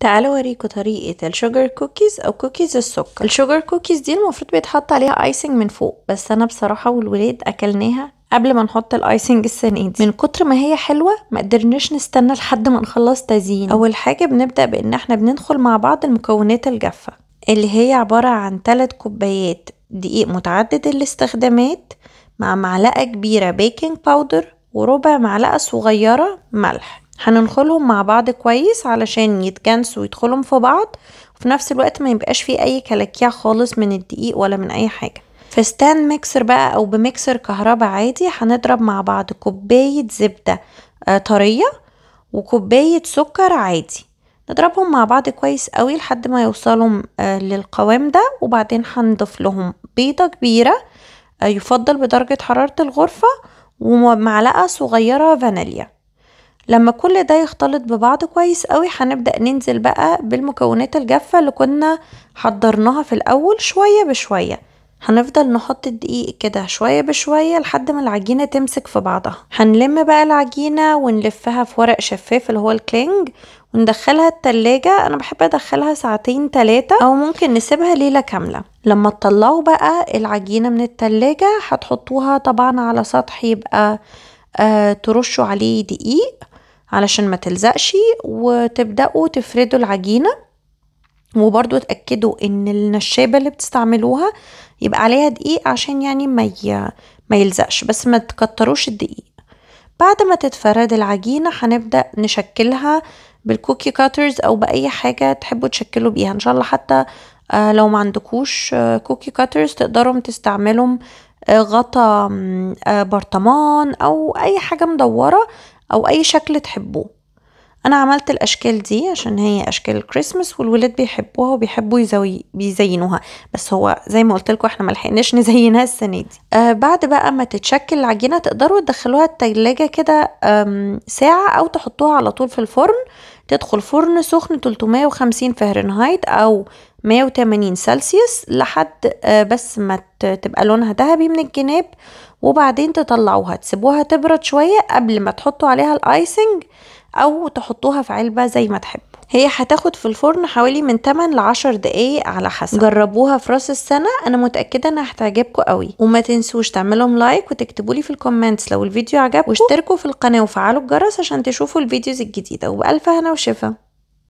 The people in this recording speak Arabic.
تعالوا اوريكم طريقه الشوجر كوكيز او كوكيز السكر الشوجر كوكيز دي المفروض بيتحط عليها ايسنج من فوق بس انا بصراحه والولاد اكلناها قبل ما نحط الايسنج السنه دي من كتر ما هي حلوه ما قدرناش نستنى لحد ما نخلص تزيين اول حاجه بنبدا بان احنا بندخل مع بعض المكونات الجافه اللي هي عباره عن 3 كوبايات دقيق متعدد الاستخدامات مع معلقه كبيره بيكنج باودر وربع معلقه صغيره ملح هننخلهم مع بعض كويس علشان يتجانسوا ويدخلهم في بعض وفي نفس الوقت ما يبقاش فيه اي كلاكيع خالص من الدقيق ولا من اي حاجة في ستاند ميكسر بقى او بميكسر كهرباء عادي هنضرب مع بعض كوباية زبدة آه، طرية وكوباية سكر عادي نضربهم مع بعض كويس قوي لحد ما يوصلوا آه، للقوام ده وبعدين هنضيف لهم بيضة كبيرة آه، يفضل بدرجة حرارة الغرفة ومعلقة صغيرة فانيليا لما كل ده يختلط ببعض كويس قوي هنبدأ ننزل بقى بالمكونات الجافة اللي كنا حضرناها في الأول شوية بشوية هنفضل نحط الدقيق كده شوية بشوية لحد ما العجينة تمسك في بعضها هنلم بقى العجينة ونلفها في ورق شفاف اللي هو الكلينج وندخلها التلاجة انا بحب ادخلها ساعتين تلاتة او ممكن نسيبها ليلة كاملة لما تطلعوا بقى العجينة من التلاجة هتحطوها طبعا على سطح يبقى آه ترشوا عليه دقيق علشان ما تلزقش وتبدأوا تفردوا العجينة وبرضو تأكدوا ان النشابة اللي بتستعملوها يبقى عليها دقيق عشان يعني ما ما يلزقش بس ما تكتروش الدقيق بعد ما تتفرد العجينة هنبدأ نشكلها بالكوكي كاترز او باي حاجة تحبوا تشكلوا بيها ان شاء الله حتى آه، لو ما عندكوش كوكي آه، كاترز تقدروا تستعملوا آه، غطا برطمان او اي حاجة مدورة أو أي شكل تحبوه أنا عملت الأشكال دي عشان هي أشكال الكريسماس والولاد بيحبوها وبيحبوا يزوي بيزينوها بس هو زي ما قلت لكم احنا ملحقناش نزينها السنة دي آه بعد بقى ما تتشكل العجينة تقدروا تدخلوها التلاجة كده ساعة أو تحطوها على طول في الفرن تدخل فرن سخن 350 فهرنهايت أو 180 سلسيوس لحد آه، بس ما تبقى لونها ذهبي من الجناب وبعدين تطلعوها تسيبوها تبرد شوية قبل ما تحطوا عليها الايسنج أو تحطوها في علبة زي ما تحب هي هتاخد في الفرن حوالي من 8 ل 10 دقايق على حسب جربوها في راس السنه انا متاكده انها هتعجبكم قوي وما تنسوش تعملهم لايك وتكتبوا لي في الكومنتس لو الفيديو عجبكم واشتركوا في القناه وفعلوا الجرس عشان تشوفوا الفيديوز الجديده وبالف هنا وشفا